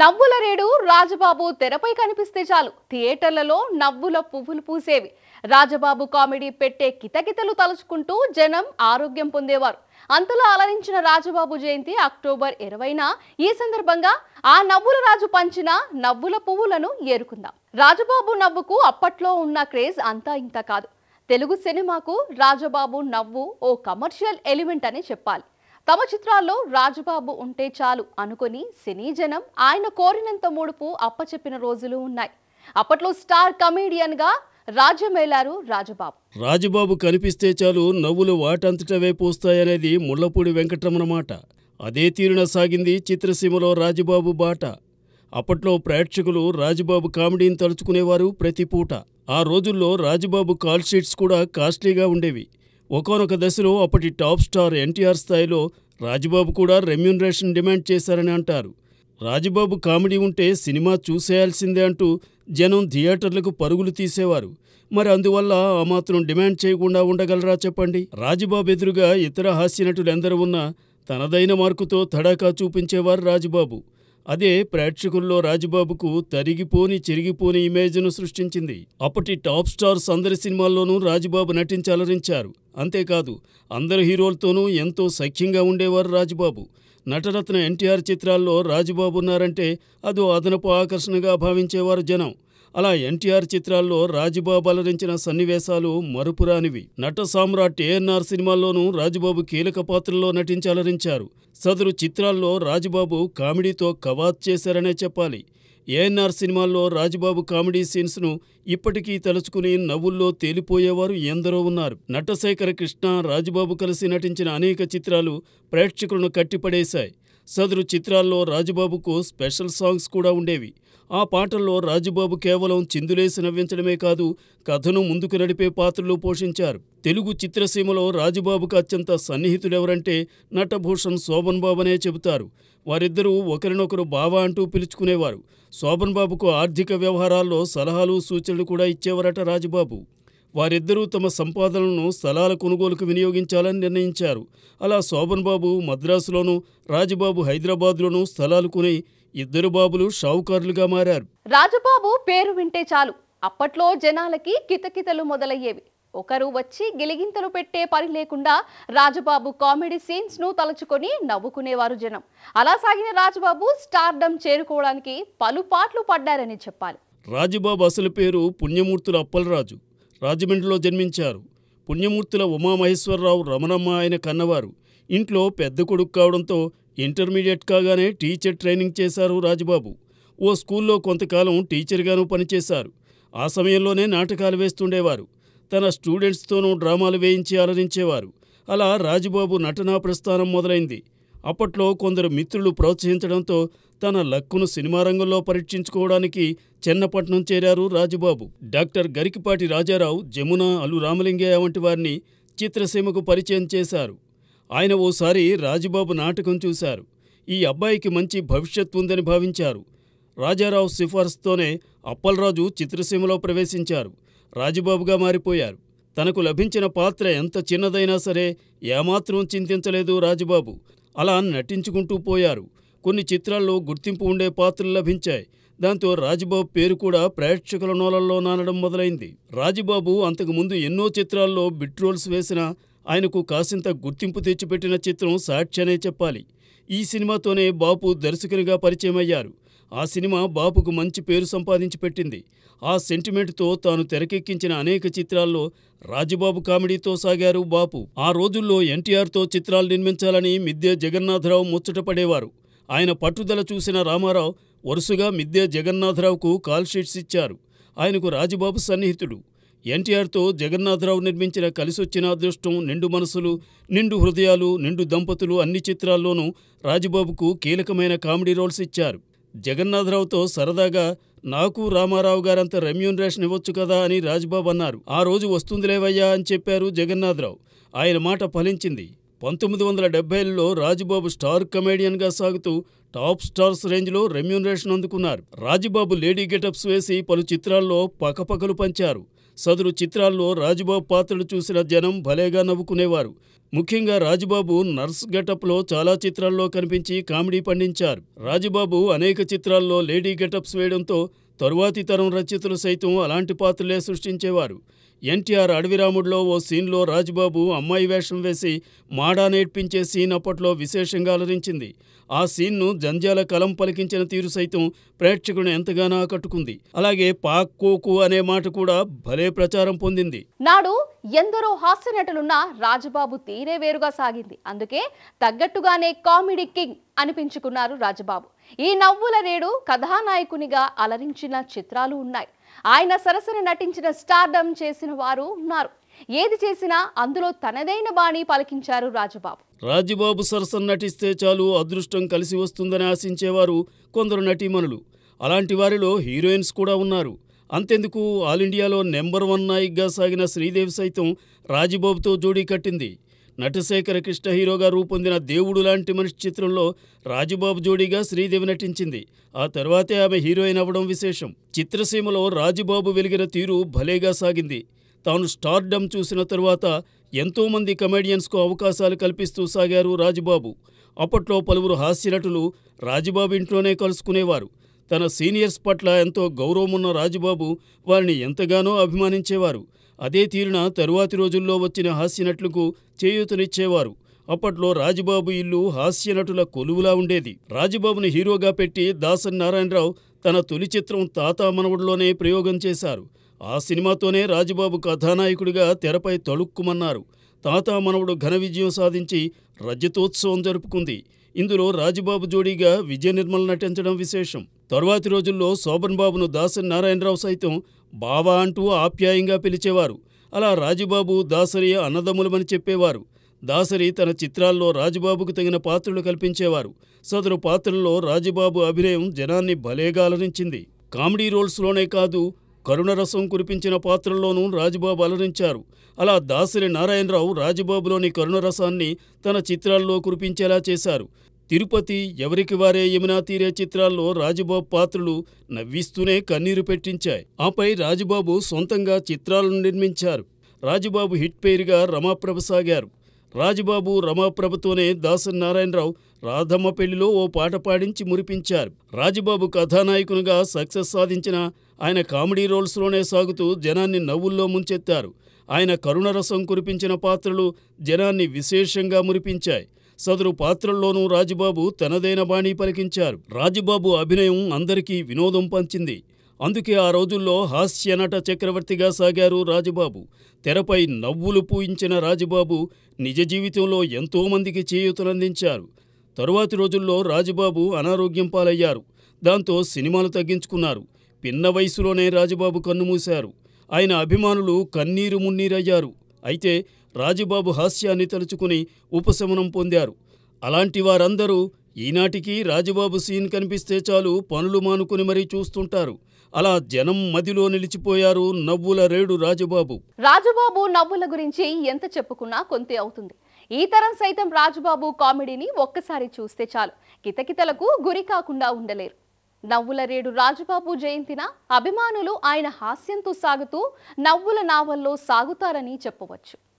నవ్వులరేడు రాజబాబు తెరపై కనిపిస్తే చాలు థియేటర్లలో నవ్వుల పువ్వులు పూసేవి రాజబాబు కామెడీ పెట్టే కితకితలు తలుచుకుంటూ జనం ఆరోగ్యం పొందేవారు అంతలో అలరించిన రాజబాబు జయంతి అక్టోబర్ ఇరవైన ఈ సందర్భంగా ఆ నవ్వుల రాజు పంచిన నవ్వుల పువ్వులను ఏరుకుందాం రాజబాబు నవ్వుకు అప్పట్లో ఉన్న క్రేజ్ అంతా ఇంత కాదు తెలుగు సినిమాకు రాజబాబు నవ్వు ఓ కమర్షియల్ ఎలిమెంట్ అని చెప్పాలి తమ చిత్రాల్లో రాజుబాబు ఉంటే చాలు అనుకుని సినీ జనం ఆయన కోరినంత ముడుపు అప్పచెప్పిన రోజులు ఉన్నాయి అప్పట్లో స్టార్ కమేడియన్ గా రాజమేలారు రాజుబాబు రాజుబాబు కనిపిస్తే చాలు నవ్వులు వాటంతట వైపు ముళ్లపూడి వెంకటరమణ మాట అదే తీరున సాగింది చిత్రసీమలో రాజుబాబు బాట అప్పట్లో ప్రేక్షకులు రాజుబాబు కామెడీని తలుచుకునేవారు ప్రతి పూట ఆ రోజుల్లో రాజుబాబు కాల్ షీట్స్ కూడా కాస్ట్లీగా ఉండేవి ఒకనొక దశలో అప్పటి టాప్ స్టార్ ఎన్టీఆర్ స్థాయిలో రాజబాబు కూడా రెమ్యూనరేషన్ డిమాండ్ చేశారని అంటారు రాజబాబు కామెడీ ఉంటే సినిమా చూసేయాల్సిందే అంటూ జనం థియేటర్లకు పరుగులు తీసేవారు మరి అందువల్ల ఆ మాత్రం డిమాండ్ చేయకుండా ఉండగలరా చెప్పండి రాజబాబు ఎదురుగా ఇతర హాస్యనటులు ఎందరూ ఉన్నా తనదైన మార్కుతో తడాకా చూపించేవారు రాజబాబు అదే ప్రేక్షకుల్లో రాజబాబుకు తరిగిపోని చెరిగిపోని ఇమేజ్ను సృష్టించింది అప్పటి టాప్ స్టార్స్ అందరి సినిమాల్లోనూ రాజబాబు నటించి అలరించారు అంతేకాదు అందరి హీరోలతోనూ ఎంతో సఖ్యంగా ఉండేవారు రాజుబాబు నటరత్న ఎన్టీఆర్ చిత్రాల్లో రాజుబాబు ఉన్నారంటే అదో అదనపు ఆకర్షణగా భావించేవారు జనం అలా ఎన్టీఆర్ చిత్రాల్లో రాజుబాబు అలరించిన సన్నివేశాలు మరుపురానివి నట సామ్రాట్ ఏఎన్ఆర్ సినిమాల్లోనూ రాజుబాబు కీలక పాత్రల్లో నటించి అలరించారు సదరు చిత్రాల్లో రాజుబాబు కామెడీతో కవాత్ చేశారనే చెప్పాలి ఏఎన్ఆర్ సినిమాల్లో రాజబాబు కామెడీ సీన్స్ను ఇప్పటికీ తలుచుకుని నవ్వుల్లో తేలిపోయేవారు ఎందరో ఉన్నారు నటశేఖర కృష్ణ రాజబాబు కలిసి నటించిన అనేక చిత్రాలు ప్రేక్షకులను కట్టిపడేశాయి సదరు చిత్రాల్లో రాజబాబుకు స్పెషల్ సాంగ్స్ కూడా ఉండేవి ఆ పాటల్లో రాజుబాబు కేవలం చిందులేసి నవ్వించడమే కాదు కథను ముందుకు నడిపే పాత్రలు పోషించారు తెలుగు చిత్రసీమలో రాజుబాబుకు అత్యంత సన్నిహితుడెవరంటే నటభూషణ్ శోభన్ బాబనే చెబుతారు వారిద్దరూ ఒకరినొకరు బావా అంటూ పిలుచుకునేవారు శోభన్ బాబుకు ఆర్థిక వ్యవహారాల్లో సలహాలు సూచనలు కూడా ఇచ్చేవారట రాజుబాబు వారిద్దరూ తమ సంపాదనలను స్థలాల కొనుగోలుకు వినియోగించాలని నిర్ణయించారు అలా శోభన్ బాబు మద్రాసులోనూ రాజుబాబు హైదరాబాద్లోనూ స్థలాలు కొని ఇద్దరు బాబులు షావుకారులుగా మారారు రాజబాబు పేరు వింటే చాలు అప్పట్లో జనాలకి కితకితలు మొదలయ్యేవి ఒకరు వచ్చి గిలిగింతలు పెట్టే పని లేకుండా రాజబాబు కామెడీ సీన్స్ ను తలుచుకొని నవ్వుకునేవారు జనం అలా సాగిన స్టార్ స్టార్డమ్ చేరుకోవడానికి పలు పాటలు పడ్డారని చెప్పాలి రాజుబాబు అసలు పేరు పుణ్యమూర్తుల అప్పలరాజు రాజమండ్రిలో జన్మించారు పుణ్యమూర్తుల ఉమామహేశ్వరరావు రమణమ్మ ఆయన కన్నవారు ఇంట్లో పెద్ద కొడుకు కావడంతో ఇంటర్మీడియట్ కాగానే టీచర్ ట్రైనింగ్ చేశారు రాజుబాబు ఓ స్కూల్లో కొంతకాలం టీచర్గాను పనిచేశారు ఆ సమయంలోనే నాటకాలు వేస్తుండేవారు తన స్టూడెంట్స్తోనూ డ్రామాలు వేయించి అలరించేవారు అలా రాజుబాబు నటనా ప్రస్థానం మొదలైంది అప్పట్లో కొందరు మిత్రులు ప్రోత్సహించడంతో తన లక్కును సినిమా రంగంలో పరీక్షించుకోవడానికి చెన్నపట్నం చేరారు రాజుబాబు డాక్టర్ గరికిపాటి రాజారావు జమున అలు రామలింగయ్య వంటి వారిని చిత్రసీమకు పరిచయం చేశారు ఆయన ఓసారి రాజుబాబు నాటకం చూశారు ఈ అబ్బాయికి మంచి భవిష్యత్తు ఉందని భావించారు రాజారావు సిఫార్సుతోనే అప్పలరాజు చిత్రసీమలో ప్రవేశించారు రాజుబాబుగా మారిపోయారు తనకు లభించిన పాత్ర ఎంత చిన్నదైనా సరే ఏమాత్రం చింతించలేదు రాజుబాబు అలా నటించుకుంటూ పోయారు కొన్ని చిత్రాల్లో గుర్తింపు ఉండే పాత్రలు లభించాయి దాంతో రాజుబాబు పేరు కూడా ప్రేక్షకుల నోలల్లో నానడం మొదలైంది రాజుబాబు అంతకుముందు ఎన్నో చిత్రాల్లో బిట్రోల్స్ వేసినా ఆయనకు కాసింత గుర్తింపు తెచ్చిపెట్టిన చిత్రం సాక్షి అనే చెప్పాలి ఈ సినిమాతోనే బాపు దర్శకునిగా పరిచయమయ్యారు ఆ సినిమా బాపుకు మంచి పేరు సంపాదించి పెట్టింది ఆ సెంటిమెంట్తో తాను తెరకెక్కించిన అనేక చిత్రాల్లో రాజబాబు కామెడీతో సాగారు బాపు ఆ రోజుల్లో ఎన్టీఆర్తో చిత్రాలు నిర్మించాలని మిద్దే జగన్నాథరావు ముచ్చటపడేవారు ఆయన పట్టుదల చూసిన రామారావు వరుసగా మిద్దే జగన్నాథరావుకు కాల్షీట్స్ ఇచ్చారు ఆయనకు రాజబాబు సన్నిహితుడు ఎన్టీఆర్తో జగన్నాథరావు నిర్మించిన కలిసొచ్చిన అదృష్టం నిండు మనసులు నిండు హృదయాలు నిండు దంపతులు అన్ని చిత్రాల్లోనూ రాజబాబుకు కీలకమైన కామెడీ రోల్స్ ఇచ్చారు జగన్నాథరావుతో సరదాగా నాకు రామారావు గారంత రెమ్యూనరేషన్ ఇవ్వచ్చు కదా అని రాజ్బాబు అన్నారు ఆ రోజు వస్తుందిలేవయ్యా అని చెప్పారు జగన్నాథరావు ఆయన మాట ఫలించింది పంతొమ్మిది వందల డెబ్బైలలో రాజుబాబు స్టార్ కమేడియన్గా సాగుతూ టాప్ స్టార్స్ రేంజ్లో రెమ్యూనరేషన్ అందుకున్నారు రాజుబాబు లేడీ గెటప్స్ వేసి పలు చిత్రాల్లో పకపకలు పంచారు సదరు చిత్రాల్లో రాజుబాబు పాత్రలు చూసిన జనం భలేగా నవ్వుకునేవారు ముఖ్యంగా రాజుబాబు నర్స్ గెటప్లో చాలా చిత్రాల్లో కనిపించి కామెడీ పండించారు రాజుబాబు అనేక చిత్రాల్లో లేడీ గెటప్స్ వేయడంతో తరువాతి తరం రచయితలు సైతం అలాంటి పాత్రలే సృష్టించేవారు ఎన్టీఆర్ అడవిరాముడిలో ఓ సీన్లో రాజ్బాబు అమ్మాయి వేషం వేసి మాడా నేర్పించే సీన్ అప్పట్లో విశేషంగా అలరించింది ఆ సీన్ను జంజాల కలం పలికించిన తీరు సైతం ప్రేక్షకులను ఎంతగానో ఆకట్టుకుంది అలాగే పాక్ కోకు అనే మాట కూడా భలే ప్రచారం పొందింది నాడు ఎందరో హాస్య నటులున్న రాజబాబు తీరే వేరుగా సాగింది అందుకే తగ్గట్టుగానే కామెడీ కింగ్ అనిపించుకున్నారు రాజబాబు ఈ నవ్వుల నేడు కథానాయకునిగా అలరించిన చిత్రాలు ఉన్నాయి ఆయన సరసన నటించిన స్టార్డమ్ చేసిన వారు ఉన్నారు ఏది చేసినా అందులో తనదైన బాణి పలికించారు రాజబాబు రాజుబాబు సరసన నటిస్తే చాలు అదృష్టం కలిసి వస్తుందని ఆశించేవారు కొందరు నటీమణులు అలాంటి వారిలో హీరోయిన్స్ కూడా ఉన్నారు అంతెందుకు ఆల్ ఇండియాలో నెంబర్ వన్ నాయక్గా సాగిన శ్రీదేవి సైతం రాజుబాబుతో జోడీ కట్టింది నటశేఖర కృష్ణ హీరోగా రూపొందిన దేవుడు లాంటి మనిషి చిత్రంలో రాజుబాబు జోడీగా శ్రీదేవి నటించింది ఆ తర్వాతే ఆమె హీరోయిన్ అవ్వడం విశేషం చిత్రసీమలో రాజుబాబు వెలిగిన తీరు భలేగా సాగింది తాను స్టార్డమ్ చూసిన తరువాత ఎంతోమంది కమెడియన్స్కు అవకాశాలు కల్పిస్తూ సాగారు రాజుబాబు అప్పట్లో పలువురు హాస్యనటులు రాజుబాబు ఇంట్లోనే కలుసుకునేవారు తన సీనియర్స్ పట్ల ఎంతో గౌరవమున్న రాజుబాబు వారిని ఎంతగానో అభిమానించేవారు అదే తీరున తరువాతి రోజుల్లో వచ్చిన హాస్యనటులకు చేయూతనిచ్చేవారు అప్పట్లో రాజబాబు ఇల్లు హాస్యనటుల కొలువులా ఉండేది రాజబాబును హీరోగా పెట్టి దాసన్ నారాయణరావు తన తొలి చిత్రం తాతామనవుడిలోనే ప్రయోగం చేశారు ఆ సినిమాతోనే రాజబాబు కథానాయకుడిగా తెరపై తళుక్కుమన్నారు తాతామనవుడు ఘన విజయం సాధించి రజతోత్సవం జరుపుకుంది ఇందులో రాజబాబు జోడీగా విజయ నిర్మల్ నటించడం విశేషం తరువాతి రోజుల్లో శోభన్ బాబును దాసరి నారాయణరావు సైతం బావా అంటూ ఆప్యాయంగా పిలిచేవారు అలా రాజుబాబు దాసరి అన్నదమ్ములమని చెప్పేవారు దాసరి తన చిత్రాల్లో రాజుబాబుకు తగిన పాత్రలు కల్పించేవారు సదరు పాత్రల్లో రాజుబాబు అభినయం జనాన్ని భలేగా అలరించింది కామెడీ రోల్స్లోనే కాదు కరుణరసం కురిపించిన పాత్రల్లోనూ రాజుబాబు అలరించారు అలా దాసరి నారాయణరావు రాజుబాబులోని కరుణరసాన్ని తన చిత్రాల్లో కురిపించేలా చేశారు తిరుపతి ఎవరికి వారే యమునా తీరే చిత్రాల్లో రాజబాబు పాత్రలు నవ్విస్తూనే కన్నీరు పెట్టించాయి ఆపై రాజబాబు సొంతంగా చిత్రాలను నిర్మించారు రాజబాబు హిట్ పేరుగా రమాప్రభ సాగారు రాజబాబు రమాప్రభతోనే దాసన్ నారాయణరావు రాధమ్మ పెళ్లిలో ఓ పాట పాడించి మురిపించారు రాజబాబు కథానాయకునిగా సక్సెస్ సాధించిన ఆయన కామెడీ రోల్స్లోనే సాగుతూ జనాన్ని నవ్వుల్లో ముంచెత్తారు ఆయన కరుణరసం కురిపించిన పాత్రలు జనాన్ని విశేషంగా మురిపించాయి సదరు పాత్రల్లోనూ రాజుబాబు తనదైన బాణి పలికించారు రాజుబాబు అభినయం అందరికీ వినోదం పంచింది అందుకే ఆ రోజుల్లో హాస్యనట చక్రవర్తిగా సాగారు రాజుబాబు తెరపై నవ్వులు పూయించిన రాజుబాబు నిజ జీవితంలో ఎంతోమందికి చేయూతనందించారు తరువాతి రోజుల్లో రాజుబాబు అనారోగ్యం పాలయ్యారు దాంతో సినిమాలు తగ్గించుకున్నారు పిన్న వయసులోనే రాజుబాబు కన్నుమూశారు ఆయన అభిమానులు కన్నీరు మున్నీరయ్యారు అయితే రాజుబాబు హాస్యాన్ని తలుచుకుని ఉపశమనం పొందారు అలాంటి వారందరూ ఈనాటికి రాజుబాబు సీన్ కనిపిస్తే చాలు పనులు మానుకుని మరీ చూస్తుంటారు అలా జనం మదిలో నిలిచిపోయారు నవ్వుల రేడు రాజుబాబు రాజుబాబు నవ్వుల గురించి ఎంత చెప్పుకున్నా కొంతే అవుతుంది ఈ తరం సైతం రాజుబాబు కామెడీని ఒక్కసారి చూస్తే చాలు కితకితలకు గురి కాకుండా ఉండలేరు నవ్వుల రేడు రాజుబాబు జయంతిన అభిమానులు ఆయన హాస్యంతో సాగుతూ నవ్వుల నావల్లో సాగుతారని చెప్పవచ్చు